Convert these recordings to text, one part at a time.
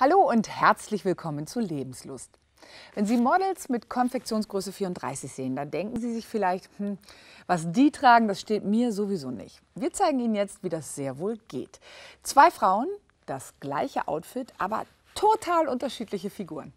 Hallo und herzlich willkommen zu Lebenslust. Wenn Sie Models mit Konfektionsgröße 34 sehen, dann denken Sie sich vielleicht, hm, was die tragen, das steht mir sowieso nicht. Wir zeigen Ihnen jetzt, wie das sehr wohl geht. Zwei Frauen, das gleiche Outfit, aber total unterschiedliche Figuren.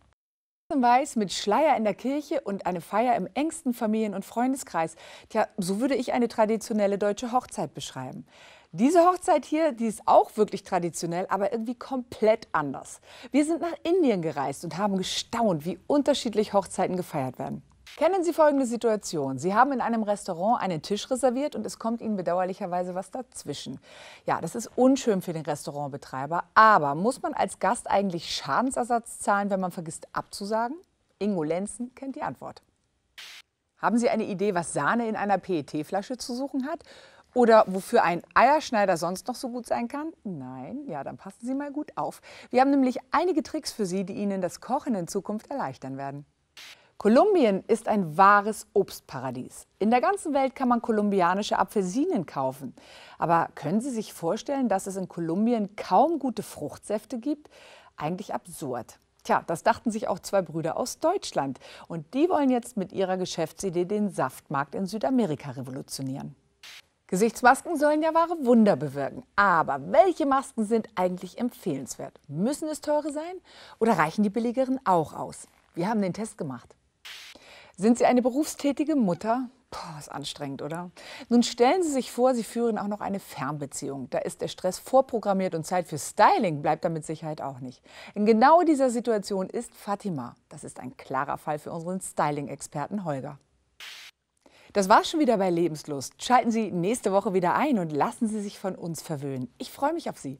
In Weiß mit Schleier in der Kirche und eine Feier im engsten Familien- und Freundeskreis. Tja, so würde ich eine traditionelle deutsche Hochzeit beschreiben. Diese Hochzeit hier, die ist auch wirklich traditionell, aber irgendwie komplett anders. Wir sind nach Indien gereist und haben gestaunt, wie unterschiedlich Hochzeiten gefeiert werden. Kennen Sie folgende Situation? Sie haben in einem Restaurant einen Tisch reserviert und es kommt Ihnen bedauerlicherweise was dazwischen. Ja, das ist unschön für den Restaurantbetreiber, aber muss man als Gast eigentlich Schadensersatz zahlen, wenn man vergisst abzusagen? Ingo Lenzen kennt die Antwort. Haben Sie eine Idee, was Sahne in einer PET-Flasche zu suchen hat? Oder wofür ein Eierschneider sonst noch so gut sein kann? Nein, ja, dann passen Sie mal gut auf. Wir haben nämlich einige Tricks für Sie, die Ihnen das Kochen in Zukunft erleichtern werden. Kolumbien ist ein wahres Obstparadies. In der ganzen Welt kann man kolumbianische Apfelsinen kaufen. Aber können Sie sich vorstellen, dass es in Kolumbien kaum gute Fruchtsäfte gibt? Eigentlich absurd. Tja, das dachten sich auch zwei Brüder aus Deutschland. Und die wollen jetzt mit ihrer Geschäftsidee den Saftmarkt in Südamerika revolutionieren. Gesichtsmasken sollen ja wahre Wunder bewirken. Aber welche Masken sind eigentlich empfehlenswert? Müssen es teure sein oder reichen die billigeren auch aus? Wir haben den Test gemacht. Sind Sie eine berufstätige Mutter? Boah, ist anstrengend, oder? Nun stellen Sie sich vor, Sie führen auch noch eine Fernbeziehung. Da ist der Stress vorprogrammiert und Zeit für Styling bleibt da mit Sicherheit auch nicht. In genau dieser Situation ist Fatima. Das ist ein klarer Fall für unseren Styling-Experten Holger. Das war's schon wieder bei Lebenslust. Schalten Sie nächste Woche wieder ein und lassen Sie sich von uns verwöhnen. Ich freue mich auf Sie.